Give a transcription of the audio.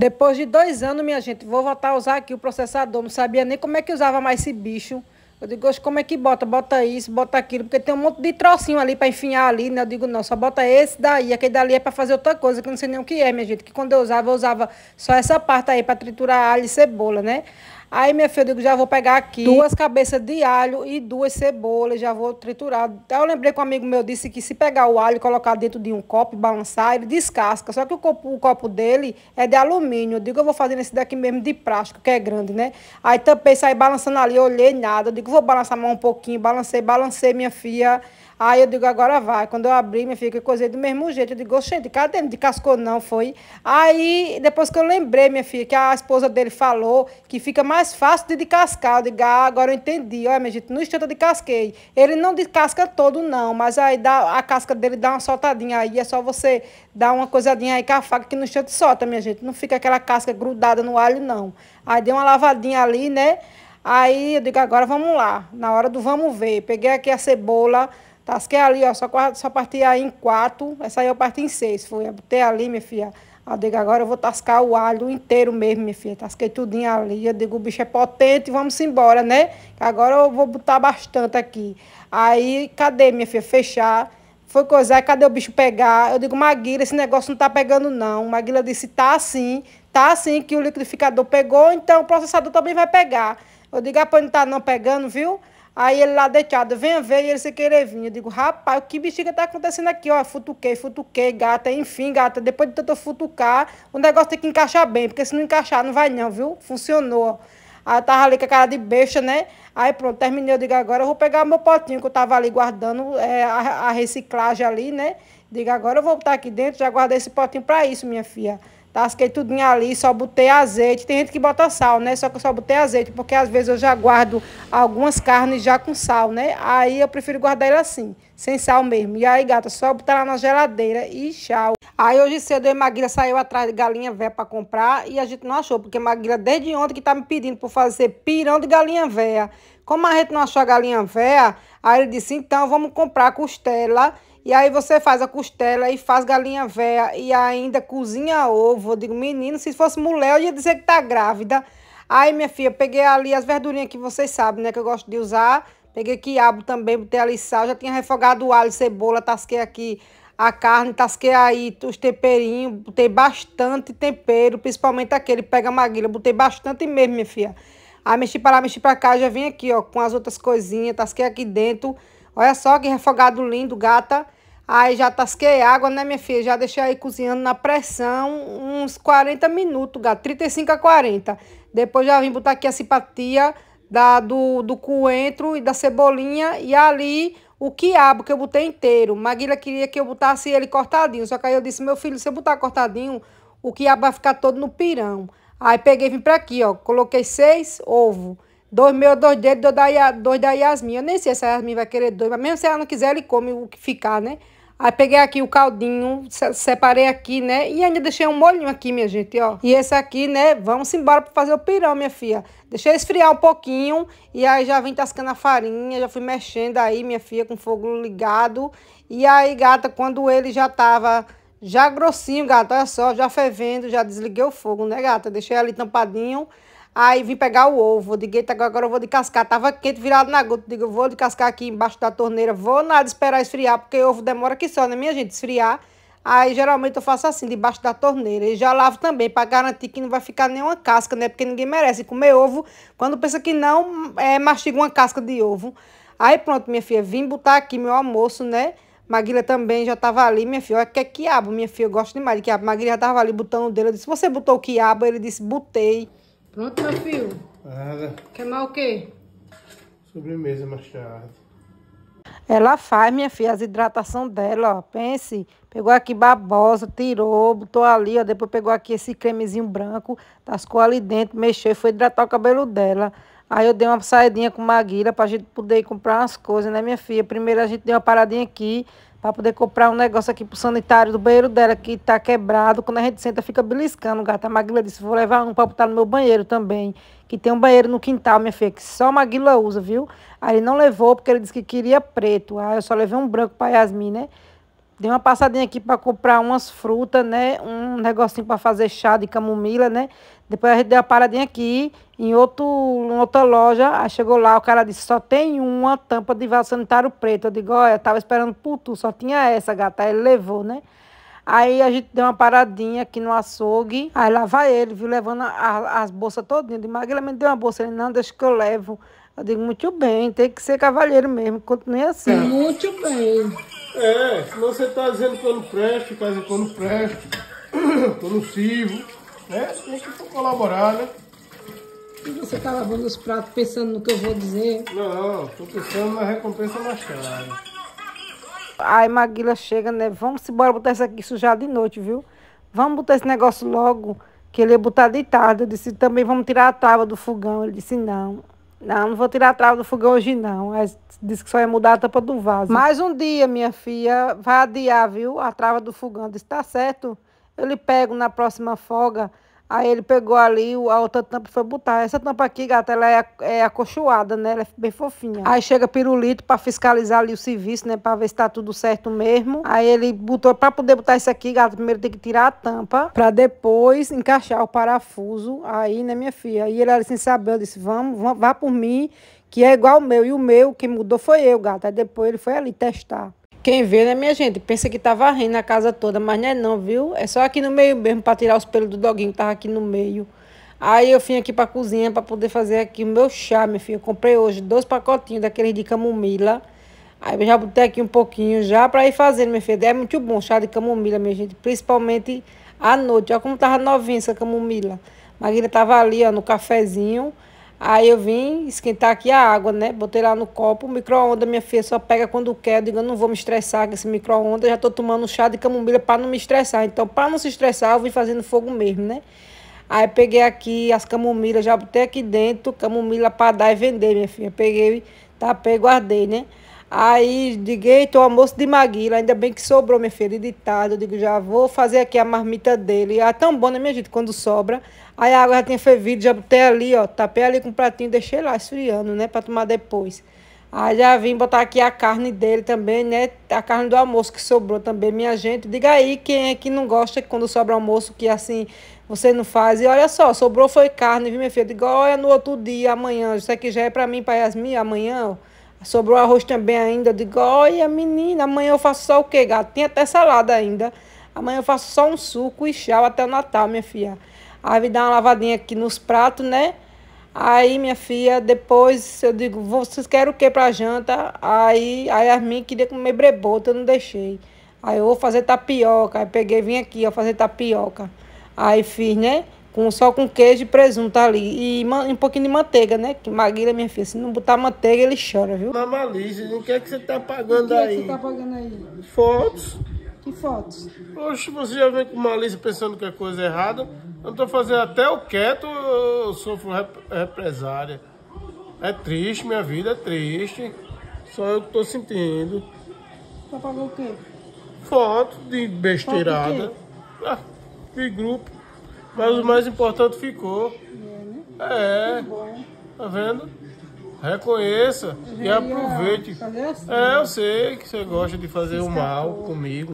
Depois de dois anos, minha gente, vou voltar a usar aqui o processador. Não sabia nem como é que usava mais esse bicho. Eu digo, como é que bota? Bota isso, bota aquilo, porque tem um monte de trocinho ali para enfiar ali, né? Eu digo, não, só bota esse daí, aquele dali é para fazer outra coisa, que eu não sei nem o que é, minha gente. Que quando eu usava, eu usava só essa parte aí para triturar alho e cebola, né? Aí, minha filha, eu digo, já vou pegar aqui duas cabeças de alho e duas cebolas, já vou triturar. Até eu lembrei que um amigo meu disse que se pegar o alho e colocar dentro de um copo e balançar, ele descasca. Só que o copo, o copo dele é de alumínio. Eu digo, eu vou fazer nesse daqui mesmo de plástico, que é grande, né? Aí tampei, saí balançando ali, olhei nada. Eu digo, vou balançar a mão um pouquinho, balancei, balancei, minha filha. Aí eu digo, agora vai. Quando eu abri, minha filha, que coisei do mesmo jeito. Eu digo, gente, cadê? Não descascou, não, foi. Aí, depois que eu lembrei, minha filha, que a esposa dele falou que fica mais fácil de descascar. Eu digo, ah, agora eu entendi. Olha, minha gente, no instante eu descasquei. Ele não descasca todo, não, mas aí dá, a casca dele dá uma soltadinha. Aí é só você dar uma coisadinha aí com a faca que no instante solta, minha gente. Não fica aquela casca grudada no alho, não. Aí dei uma lavadinha ali, né? Aí eu digo, agora vamos lá, na hora do vamos ver. Peguei aqui a cebola, Tasquei ali, ó, só, só parti aí em quatro, essa aí eu parti em seis. Fui, botei ali, minha filha. Eu digo, agora eu vou tascar o alho inteiro mesmo, minha filha. Tasquei tudinho ali. Eu digo, o bicho é potente, vamos embora, né? Agora eu vou botar bastante aqui. Aí, cadê, minha filha? Fechar. Foi coisar, cadê o bicho pegar? Eu digo, Maguila, esse negócio não tá pegando, não. Maguila disse, tá assim, tá assim que o liquidificador pegou, então o processador também vai pegar. Eu digo, ah, pô, não tá não pegando, viu? Aí ele lá deitado, vem ver, e ele sem querer vir. Eu digo, rapaz, o que bexiga tá acontecendo aqui, ó. Futuquei, futuquei, gata, enfim, gata. Depois de tanto futucar, o negócio tem que encaixar bem, porque se não encaixar, não vai não, viu? Funcionou. Aí eu tava ali com a cara de besta, né? Aí pronto, terminei. Eu digo, agora eu vou pegar meu potinho que eu tava ali guardando é, a, a reciclagem ali, né? Digo, agora eu vou botar aqui dentro, já guardei esse potinho para isso, minha filha. Tasquei tá, é tudo ali, só botei azeite. Tem gente que bota sal, né? Só que eu só botei azeite, porque às vezes eu já guardo algumas carnes já com sal, né? Aí eu prefiro guardar ela assim, sem sal mesmo. E aí, gata, só botar ela na geladeira e tchau. Aí hoje cedo a Maguila saiu atrás de galinha véia para comprar e a gente não achou, porque a Maguila desde ontem que tá me pedindo para fazer pirão de galinha véia. Como a gente não achou a galinha véia, aí ele disse, então vamos comprar costela e aí você faz a costela e faz galinha véia e ainda cozinha ovo. Eu digo, menino, se fosse mulher, eu ia dizer que tá grávida. Aí, minha filha, peguei ali as verdurinhas que vocês sabem, né? Que eu gosto de usar. Peguei quiabo também, botei ali sal. Já tinha refogado o alho, cebola, tasquei aqui a carne, tasquei aí os temperinhos. Botei bastante tempero, principalmente aquele pega maguila. Botei bastante mesmo, minha filha. Aí mexi pra lá, mexi pra cá, já vim aqui, ó, com as outras coisinhas. Tasquei aqui dentro. Olha só que refogado lindo, gata. Aí já tasquei água, né, minha filha? Já deixei aí cozinhando na pressão uns 40 minutos, gata. 35 a 40. Depois já vim botar aqui a simpatia da, do, do coentro e da cebolinha. E ali o quiabo que eu botei inteiro. Maguila queria que eu botasse ele cortadinho. Só que aí eu disse, meu filho, se eu botar cortadinho, o quiabo vai ficar todo no pirão. Aí peguei, e vim pra aqui, ó. Coloquei seis ovos. Dois meus, dois dele, dois da, dois da Yasmin. Eu nem sei se a Yasmin vai querer dois, mas mesmo se ela não quiser, ele come o que ficar, né? Aí peguei aqui o caldinho, separei aqui, né? E ainda deixei um molhinho aqui, minha gente, ó. E esse aqui, né? Vamos embora para fazer o pirão, minha filha. Deixei esfriar um pouquinho e aí já vim tascando a farinha, já fui mexendo aí, minha filha, com fogo ligado. E aí, gata, quando ele já tava já grossinho, gata, olha só, já fervendo, já desliguei o fogo, né, gata? Deixei ali tampadinho. Aí vim pegar o ovo, digo, eita, agora eu vou descascar. Tava quente, virado na gota. Digo, vou descascar aqui embaixo da torneira. Vou nada esperar esfriar, porque ovo demora que só, né, minha gente? Esfriar. Aí geralmente eu faço assim, debaixo da torneira. E já lavo também, para garantir que não vai ficar nenhuma casca, né? Porque ninguém merece comer ovo. Quando pensa que não, é, mastiga uma casca de ovo. Aí pronto, minha filha, vim botar aqui meu almoço, né? Maguila também já tava ali, minha filha. Olha que é quiabo, minha filha. Eu gosto demais de quiabo. Maguila já tava ali botando o dele. Eu disse, você botou o quiabo? Ele disse, botei. Pronto, meu filho? Nada. Quer mais o quê? Sobremesa mais Ela faz, minha filha, as hidratação dela, ó. Pense, pegou aqui babosa, tirou, botou ali, ó. Depois pegou aqui esse cremezinho branco, tascou ali dentro, mexeu e foi hidratar o cabelo dela. Aí eu dei uma saidinha com Maguila pra gente poder comprar umas coisas, né, minha filha? Primeiro a gente deu uma paradinha aqui para poder comprar um negócio aqui pro sanitário do banheiro dela que tá quebrado. Quando a gente senta, fica beliscando. O gato, a Maguila disse: vou levar um para botar no meu banheiro também. Que tem um banheiro no quintal, minha filha, que só a Maguila usa, viu? Aí ele não levou porque ele disse que queria preto. Ah, eu só levei um branco para Yasmin, né? Dei uma passadinha aqui para comprar umas frutas, né? Um negocinho para fazer chá de camomila, né? Depois a gente deu uma paradinha aqui em outro, outra loja. Aí chegou lá, o cara disse, só tem uma tampa de vaso sanitário preto. Eu digo, olha, eu tava esperando por tu, só tinha essa, gata. Aí ele levou, né? Aí a gente deu uma paradinha aqui no açougue. Aí lá vai ele, viu, levando a, as bolsas todinhas. De ele me deu uma bolsa. Ele, não, deixa que eu levo. Eu digo, muito bem, tem que ser cavalheiro mesmo, continue assim. Muito bem. É, senão você está dizendo que eu não presto, está dizendo que eu não presto, que eu não né? Tem que colaborar, né? E você está lavando os pratos pensando no que eu vou dizer? Não, estou pensando na recompensa mais cara. Aí Maguila chega, né? Vamos embora botar isso aqui sujado de noite, viu? Vamos botar esse negócio logo, que ele ia botar de tarde. Eu disse, também vamos tirar a tábua do fogão. Ele disse, não. Não, não vou tirar a trava do fogão hoje, não. mas é, disse que só ia mudar a tampa do vaso. Mais um dia, minha filha, vai adiar, viu? A trava do fogão. Disse, tá certo. Eu lhe pego na próxima folga. Aí ele pegou ali a outra tampa e foi botar. Essa tampa aqui, gata, ela é, é acolchoada, né? Ela é bem fofinha. Aí chega pirulito para fiscalizar ali o serviço, né? Pra ver se tá tudo certo mesmo. Aí ele botou, pra poder botar isso aqui, gata, primeiro tem que tirar a tampa. Pra depois encaixar o parafuso aí, né, minha filha? Aí ele, assim, saber, eu disse, vamos, vá por mim, que é igual o meu. E o meu, que mudou foi eu, gata. Aí depois ele foi ali testar. Quem vê, né, minha gente? Pensa que tá varrendo a casa toda, mas não é não, viu? É só aqui no meio mesmo, pra tirar os pelos do doguinho que tava aqui no meio. Aí eu vim aqui pra cozinha pra poder fazer aqui o meu chá, minha filha. Eu comprei hoje dois pacotinhos daqueles de camomila. Aí eu já botei aqui um pouquinho já pra ir fazendo, minha filha. É muito bom chá de camomila, minha gente. Principalmente à noite. Olha como tava novinha essa camomila. Maguila tava ali, ó, no cafezinho. Aí eu vim esquentar aqui a água, né? Botei lá no copo. micro-ondas, minha filha, só pega quando quer. Digo, eu não vou me estressar com esse micro-ondas. Já tô tomando chá de camomila para não me estressar. Então, para não se estressar, eu vim fazendo fogo mesmo, né? Aí peguei aqui as camomilas, já botei aqui dentro. Camomila para dar e vender, minha filha. Peguei, tapei, tá, guardei, né? Aí digo, eita, almoço de Maguila, ainda bem que sobrou, minha filha, editado Eu digo, já vou fazer aqui a marmita dele. é tão bom, né, minha gente, quando sobra. Aí a água já tinha fervido, já botei ali, ó, tapei ali com um pratinho, deixei lá esfriando, né, para tomar depois. Aí já vim botar aqui a carne dele também, né, a carne do almoço que sobrou também, minha gente. Diga aí quem é que não gosta quando sobra almoço, que assim, você não faz. E olha só, sobrou foi carne, viu, minha filha? digo, olha, no outro dia, amanhã, isso aqui já é para mim, para Yasmin, amanhã, ó. Sobrou arroz também ainda. Eu digo, olha, menina, amanhã eu faço só o quê, gato? Tem até salada ainda. Amanhã eu faço só um suco e chá até o Natal, minha filha. Aí vim dar uma lavadinha aqui nos pratos, né? Aí, minha filha, depois eu digo, vocês querem o que pra janta? Aí a Yasmin queria comer brebota, eu não deixei. Aí eu vou fazer tapioca. Aí peguei, vim aqui, ó, fazer tapioca. Aí fiz, né? com, só com queijo e presunto ali. E um pouquinho de manteiga, né? Que Maguila, minha filha, se não botar manteiga, ele chora, viu? Mamalise, o que é que você tá pagando aí? O que, é que você tá pagando aí? Fotos. Que fotos? Poxa, você já vem com malícia pensando que é coisa errada. Eu tô fazendo até o quieto, eu sofro rep represária. É triste, minha vida é triste. Só eu que tô sentindo. Tá pagou o quê? Foto de besteirada. Foto de, ah, de grupo. Mas o mais importante ficou. É, né? É. Tá vendo? Reconheça e aproveite. Assim. É, eu sei que você gosta de fazer o mal comigo.